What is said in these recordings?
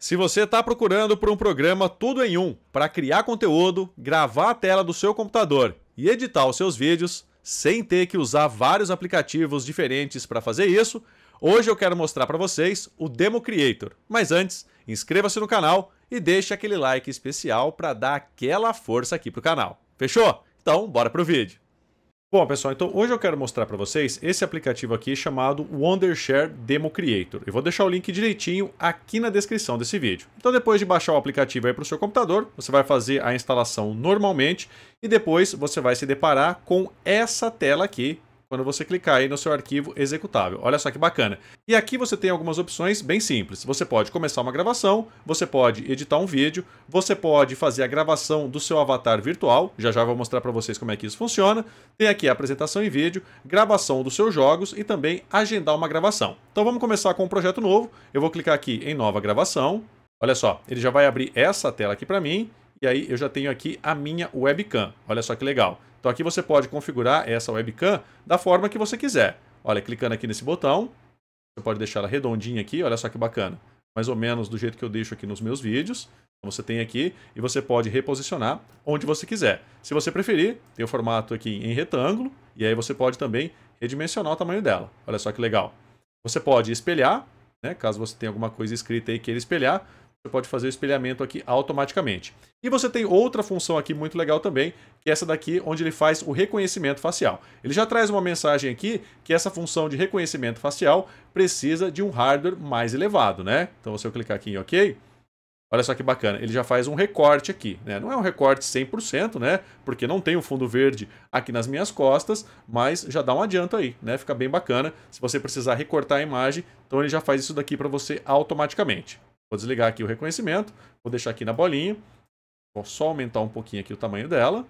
Se você está procurando por um programa tudo em um para criar conteúdo, gravar a tela do seu computador e editar os seus vídeos sem ter que usar vários aplicativos diferentes para fazer isso, hoje eu quero mostrar para vocês o Demo Creator. Mas antes, inscreva-se no canal e deixe aquele like especial para dar aquela força aqui pro canal. Fechou? Então, bora pro vídeo. Bom, pessoal, então hoje eu quero mostrar para vocês esse aplicativo aqui chamado Wondershare Demo Creator. Eu vou deixar o link direitinho aqui na descrição desse vídeo. Então depois de baixar o aplicativo aí para o seu computador, você vai fazer a instalação normalmente e depois você vai se deparar com essa tela aqui quando você clicar aí no seu arquivo executável. Olha só que bacana. E aqui você tem algumas opções bem simples. Você pode começar uma gravação, você pode editar um vídeo, você pode fazer a gravação do seu avatar virtual, já já vou mostrar para vocês como é que isso funciona. Tem aqui a apresentação em vídeo, gravação dos seus jogos e também agendar uma gravação. Então vamos começar com um projeto novo. Eu vou clicar aqui em nova gravação. Olha só, ele já vai abrir essa tela aqui para mim e aí eu já tenho aqui a minha webcam. Olha só que legal. Então aqui você pode configurar essa webcam da forma que você quiser. Olha, clicando aqui nesse botão, você pode deixar ela redondinha aqui, olha só que bacana. Mais ou menos do jeito que eu deixo aqui nos meus vídeos. Então você tem aqui e você pode reposicionar onde você quiser. Se você preferir, tem o formato aqui em retângulo e aí você pode também redimensionar o tamanho dela. Olha só que legal. Você pode espelhar, né, caso você tenha alguma coisa escrita aí queira espelhar, você pode fazer o espelhamento aqui automaticamente. E você tem outra função aqui muito legal também, que é essa daqui, onde ele faz o reconhecimento facial. Ele já traz uma mensagem aqui que essa função de reconhecimento facial precisa de um hardware mais elevado, né? Então, se eu clicar aqui em OK, Olha só que bacana, ele já faz um recorte aqui, né? Não é um recorte 100%, né? Porque não tem o um fundo verde aqui nas minhas costas, mas já dá um adianto aí, né? Fica bem bacana. Se você precisar recortar a imagem, então ele já faz isso daqui para você automaticamente. Vou desligar aqui o reconhecimento, vou deixar aqui na bolinha, vou só aumentar um pouquinho aqui o tamanho dela,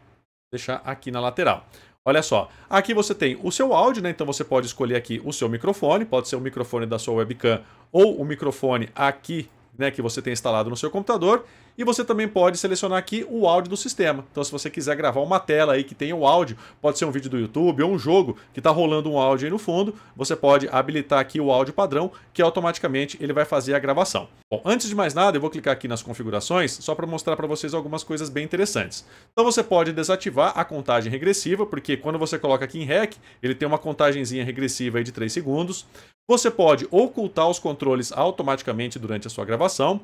deixar aqui na lateral. Olha só, aqui você tem o seu áudio, né? Então você pode escolher aqui o seu microfone, pode ser o microfone da sua webcam ou o microfone aqui, né, que você tem instalado no seu computador. E você também pode selecionar aqui o áudio do sistema. Então, se você quiser gravar uma tela aí que tenha o áudio, pode ser um vídeo do YouTube ou um jogo que está rolando um áudio aí no fundo, você pode habilitar aqui o áudio padrão, que automaticamente ele vai fazer a gravação. Bom, antes de mais nada, eu vou clicar aqui nas configurações só para mostrar para vocês algumas coisas bem interessantes. Então, você pode desativar a contagem regressiva, porque quando você coloca aqui em REC, ele tem uma contagenzinha regressiva aí de 3 segundos. Você pode ocultar os controles automaticamente durante a sua gravação.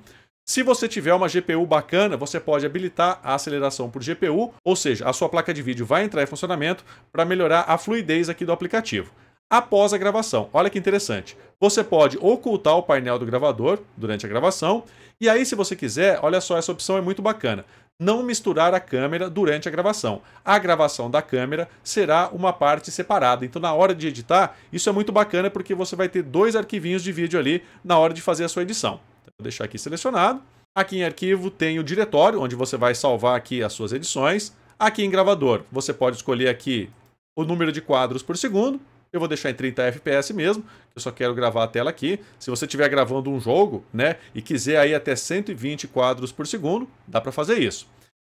Se você tiver uma GPU bacana, você pode habilitar a aceleração por GPU, ou seja, a sua placa de vídeo vai entrar em funcionamento para melhorar a fluidez aqui do aplicativo. Após a gravação, olha que interessante. Você pode ocultar o painel do gravador durante a gravação, e aí, se você quiser, olha só, essa opção é muito bacana. Não misturar a câmera durante a gravação. A gravação da câmera será uma parte separada. Então, na hora de editar, isso é muito bacana porque você vai ter dois arquivinhos de vídeo ali na hora de fazer a sua edição. Então, vou deixar aqui selecionado. Aqui em arquivo tem o diretório, onde você vai salvar aqui as suas edições. Aqui em gravador, você pode escolher aqui o número de quadros por segundo. Eu vou deixar em 30 FPS mesmo, eu só quero gravar a tela aqui. Se você estiver gravando um jogo, né, e quiser aí até 120 quadros por segundo, dá para fazer isso.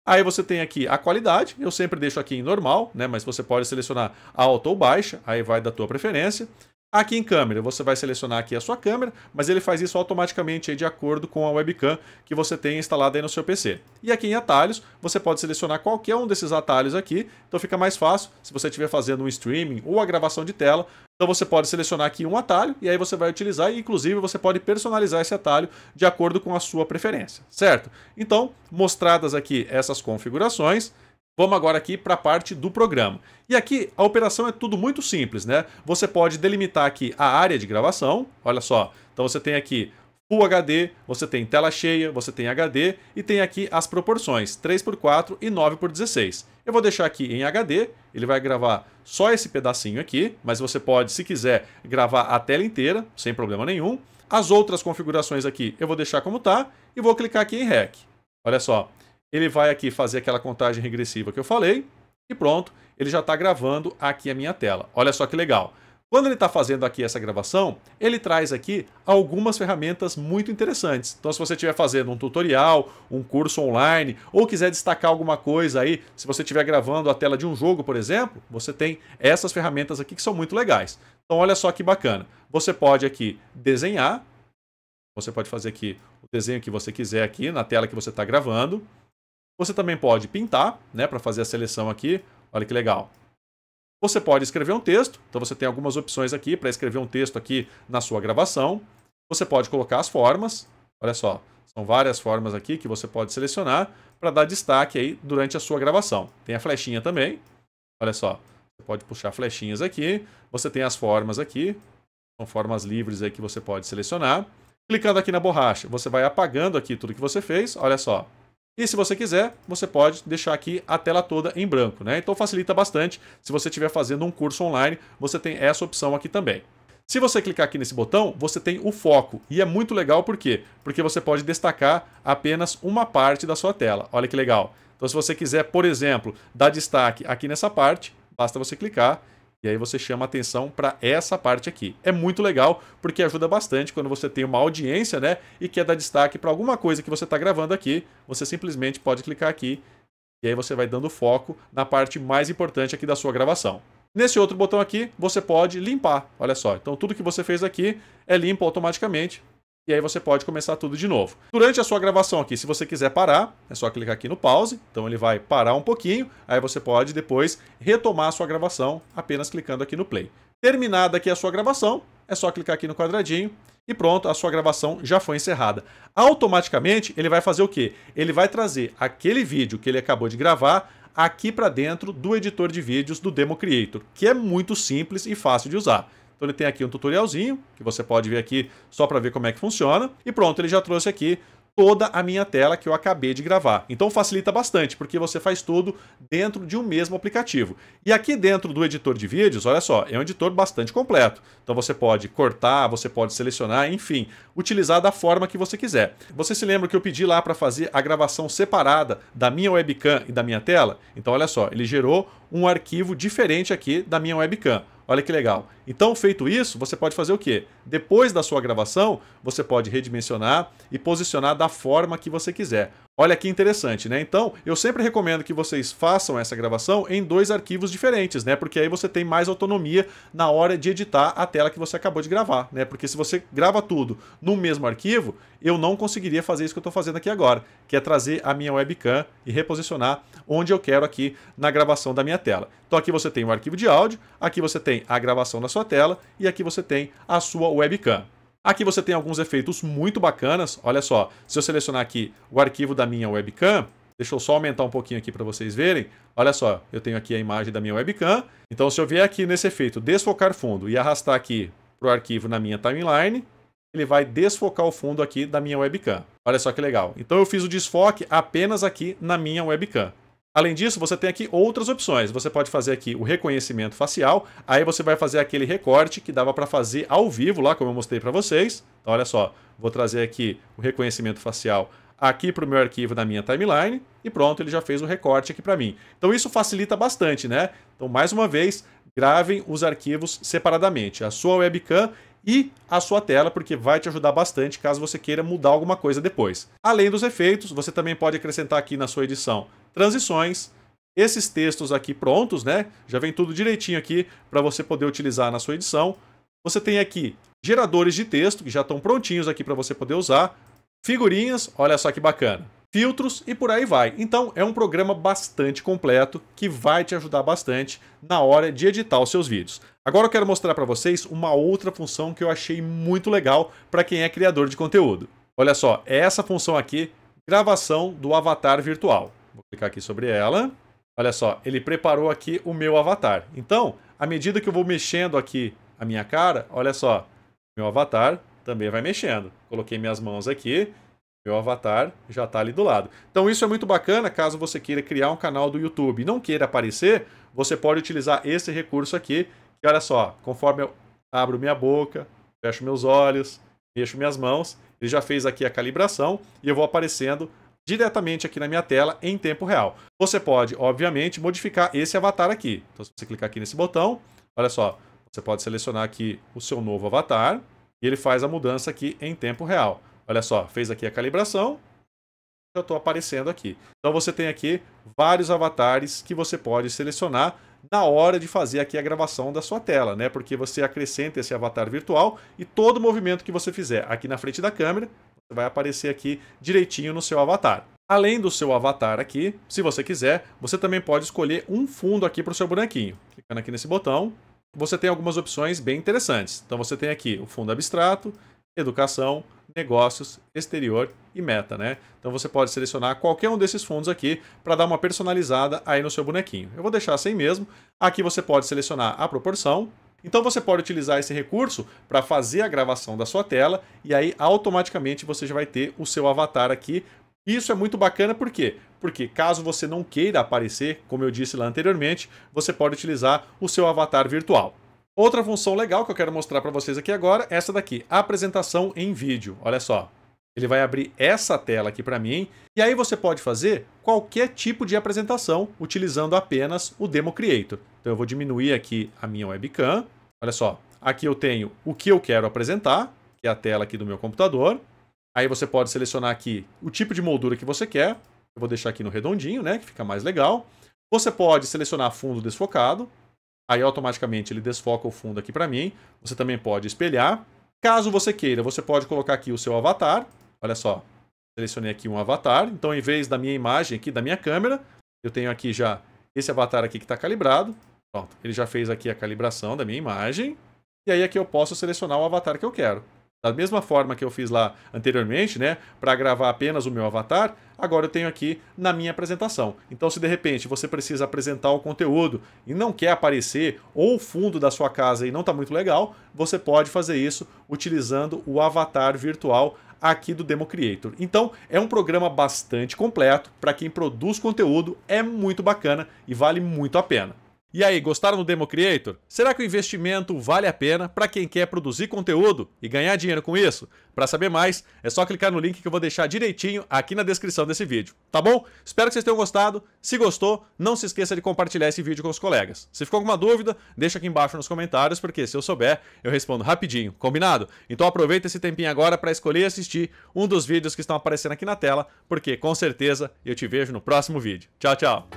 Aí você tem aqui a qualidade, eu sempre deixo aqui em normal, né, mas você pode selecionar alta ou baixa, aí vai da tua preferência. Aqui em câmera, você vai selecionar aqui a sua câmera, mas ele faz isso automaticamente de acordo com a webcam que você tem instalada aí no seu PC. E aqui em atalhos, você pode selecionar qualquer um desses atalhos aqui, então fica mais fácil se você estiver fazendo um streaming ou a gravação de tela, então você pode selecionar aqui um atalho e aí você vai utilizar e inclusive você pode personalizar esse atalho de acordo com a sua preferência, certo? Então, mostradas aqui essas configurações, Vamos agora aqui para a parte do programa. E aqui a operação é tudo muito simples, né? Você pode delimitar aqui a área de gravação, olha só. Então você tem aqui Full HD, você tem tela cheia, você tem HD e tem aqui as proporções 3x4 e 9x16. Eu vou deixar aqui em HD, ele vai gravar só esse pedacinho aqui, mas você pode, se quiser, gravar a tela inteira, sem problema nenhum. As outras configurações aqui eu vou deixar como tá e vou clicar aqui em REC. Olha só, ele vai aqui fazer aquela contagem regressiva que eu falei e pronto, ele já está gravando aqui a minha tela. Olha só que legal. Quando ele está fazendo aqui essa gravação, ele traz aqui algumas ferramentas muito interessantes. Então, se você estiver fazendo um tutorial, um curso online, ou quiser destacar alguma coisa aí, se você estiver gravando a tela de um jogo, por exemplo, você tem essas ferramentas aqui que são muito legais. Então, olha só que bacana. Você pode aqui desenhar, você pode fazer aqui o desenho que você quiser aqui na tela que você está gravando. Você também pode pintar, né, para fazer a seleção aqui. Olha que legal. Você pode escrever um texto, então você tem algumas opções aqui para escrever um texto aqui na sua gravação. Você pode colocar as formas, olha só, são várias formas aqui que você pode selecionar para dar destaque aí durante a sua gravação. Tem a flechinha também, olha só, você pode puxar flechinhas aqui, você tem as formas aqui, são formas livres aí que você pode selecionar. Clicando aqui na borracha, você vai apagando aqui tudo que você fez, olha só, e se você quiser, você pode deixar aqui a tela toda em branco, né? Então facilita bastante. Se você estiver fazendo um curso online, você tem essa opção aqui também. Se você clicar aqui nesse botão, você tem o foco. E é muito legal por quê? Porque você pode destacar apenas uma parte da sua tela. Olha que legal. Então se você quiser, por exemplo, dar destaque aqui nessa parte, basta você clicar e aí você chama atenção para essa parte aqui. É muito legal porque ajuda bastante quando você tem uma audiência, né, e quer dar destaque para alguma coisa que você está gravando aqui, você simplesmente pode clicar aqui e aí você vai dando foco na parte mais importante aqui da sua gravação. Nesse outro botão aqui, você pode limpar, olha só. Então tudo que você fez aqui é limpo automaticamente, e aí você pode começar tudo de novo. Durante a sua gravação aqui, se você quiser parar, é só clicar aqui no pause, então ele vai parar um pouquinho, aí você pode depois retomar a sua gravação apenas clicando aqui no play. Terminada aqui a sua gravação, é só clicar aqui no quadradinho e pronto, a sua gravação já foi encerrada. Automaticamente, ele vai fazer o quê? Ele vai trazer aquele vídeo que ele acabou de gravar aqui para dentro do editor de vídeos do Demo Creator, que é muito simples e fácil de usar. Então ele tem aqui um tutorialzinho, que você pode ver aqui só para ver como é que funciona. E pronto, ele já trouxe aqui toda a minha tela que eu acabei de gravar. Então facilita bastante, porque você faz tudo dentro de um mesmo aplicativo. E aqui dentro do editor de vídeos, olha só, é um editor bastante completo. Então você pode cortar, você pode selecionar, enfim, utilizar da forma que você quiser. Você se lembra que eu pedi lá para fazer a gravação separada da minha webcam e da minha tela? Então olha só, ele gerou um arquivo diferente aqui da minha webcam. Olha que legal. Então, feito isso, você pode fazer o quê? Depois da sua gravação, você pode redimensionar e posicionar da forma que você quiser. Olha que interessante, né? Então, eu sempre recomendo que vocês façam essa gravação em dois arquivos diferentes, né? Porque aí você tem mais autonomia na hora de editar a tela que você acabou de gravar, né? Porque se você grava tudo no mesmo arquivo, eu não conseguiria fazer isso que eu estou fazendo aqui agora, que é trazer a minha webcam e reposicionar onde eu quero aqui na gravação da minha tela. Então, aqui você tem o arquivo de áudio, aqui você tem a gravação da sua sua tela e aqui você tem a sua webcam. Aqui você tem alguns efeitos muito bacanas. Olha só, se eu selecionar aqui o arquivo da minha webcam, deixa eu só aumentar um pouquinho aqui para vocês verem. Olha só, eu tenho aqui a imagem da minha webcam. Então, se eu vier aqui nesse efeito desfocar fundo e arrastar aqui para o arquivo na minha timeline, ele vai desfocar o fundo aqui da minha webcam. Olha só que legal. Então, eu fiz o desfoque apenas aqui na minha webcam. Além disso, você tem aqui outras opções. Você pode fazer aqui o reconhecimento facial, aí você vai fazer aquele recorte que dava para fazer ao vivo lá, como eu mostrei para vocês. Então, olha só, vou trazer aqui o reconhecimento facial aqui para o meu arquivo da minha timeline e pronto, ele já fez o recorte aqui para mim. Então isso facilita bastante, né? Então, mais uma vez, gravem os arquivos separadamente, a sua webcam e a sua tela, porque vai te ajudar bastante caso você queira mudar alguma coisa depois. Além dos efeitos, você também pode acrescentar aqui na sua edição transições. Esses textos aqui prontos, né? Já vem tudo direitinho aqui para você poder utilizar na sua edição. Você tem aqui geradores de texto, que já estão prontinhos aqui para você poder usar, figurinhas, olha só que bacana, filtros e por aí vai. Então é um programa bastante completo que vai te ajudar bastante na hora de editar os seus vídeos. Agora eu quero mostrar para vocês uma outra função que eu achei muito legal para quem é criador de conteúdo. Olha só, é essa função aqui, gravação do avatar virtual. Vou clicar aqui sobre ela. Olha só, ele preparou aqui o meu avatar. Então, à medida que eu vou mexendo aqui a minha cara, olha só, meu avatar também vai mexendo. Coloquei minhas mãos aqui, meu avatar já está ali do lado. Então isso é muito bacana caso você queira criar um canal do YouTube e não queira aparecer, você pode utilizar esse recurso aqui, E olha só, conforme eu abro minha boca, fecho meus olhos, mexo minhas mãos, ele já fez aqui a calibração e eu vou aparecendo diretamente aqui na minha tela em tempo real. Você pode, obviamente, modificar esse avatar aqui. Então, se você clicar aqui nesse botão, olha só, você pode selecionar aqui o seu novo avatar e ele faz a mudança aqui em tempo real. Olha só, fez aqui a calibração, já estou aparecendo aqui. Então você tem aqui vários avatares que você pode selecionar na hora de fazer aqui a gravação da sua tela, né? Porque você acrescenta esse avatar virtual e todo movimento que você fizer aqui na frente da câmera vai aparecer aqui direitinho no seu avatar. Além do seu avatar aqui, se você quiser, você também pode escolher um fundo aqui para o seu bonequinho. Clicando aqui nesse botão, você tem algumas opções bem interessantes. Então você tem aqui o fundo abstrato, educação, negócios, exterior e meta, né? Então você pode selecionar qualquer um desses fundos aqui para dar uma personalizada aí no seu bonequinho. Eu vou deixar assim mesmo. Aqui você pode selecionar a proporção, então você pode utilizar esse recurso para fazer a gravação da sua tela e aí automaticamente você já vai ter o seu avatar aqui. Isso é muito bacana por quê? Porque caso você não queira aparecer, como eu disse lá anteriormente, você pode utilizar o seu avatar virtual. Outra função legal que eu quero mostrar para vocês aqui agora é essa daqui, apresentação em vídeo. Olha só. Ele vai abrir essa tela aqui para mim, e aí você pode fazer qualquer tipo de apresentação utilizando apenas o Demo Creator. Então eu vou diminuir aqui a minha webcam. Olha só, aqui eu tenho o que eu quero apresentar, que é a tela aqui do meu computador. Aí você pode selecionar aqui o tipo de moldura que você quer. Eu vou deixar aqui no redondinho, né, que fica mais legal. Você pode selecionar fundo desfocado. Aí automaticamente ele desfoca o fundo aqui para mim. Você também pode espelhar. Caso você queira, você pode colocar aqui o seu avatar. Olha só, selecionei aqui um avatar. Então, em vez da minha imagem aqui, da minha câmera, eu tenho aqui já esse avatar aqui que está calibrado. Pronto, ele já fez aqui a calibração da minha imagem. E aí aqui eu posso selecionar o avatar que eu quero. Da mesma forma que eu fiz lá anteriormente, né, para gravar apenas o meu avatar, agora eu tenho aqui na minha apresentação. Então, se de repente você precisa apresentar o conteúdo e não quer aparecer ou o fundo da sua casa e não está muito legal, você pode fazer isso utilizando o avatar virtual aqui do Demo Creator. Então, é um programa bastante completo para quem produz conteúdo, é muito bacana e vale muito a pena. E aí, gostaram do Demo Creator? Será que o investimento vale a pena para quem quer produzir conteúdo e ganhar dinheiro com isso? Para saber mais, é só clicar no link que eu vou deixar direitinho aqui na descrição desse vídeo, tá bom? Espero que vocês tenham gostado. Se gostou, não se esqueça de compartilhar esse vídeo com os colegas. Se ficou alguma dúvida, deixa aqui embaixo nos comentários, porque se eu souber, eu respondo rapidinho, combinado? Então aproveita esse tempinho agora para escolher assistir um dos vídeos que estão aparecendo aqui na tela, porque com certeza eu te vejo no próximo vídeo. Tchau, tchau!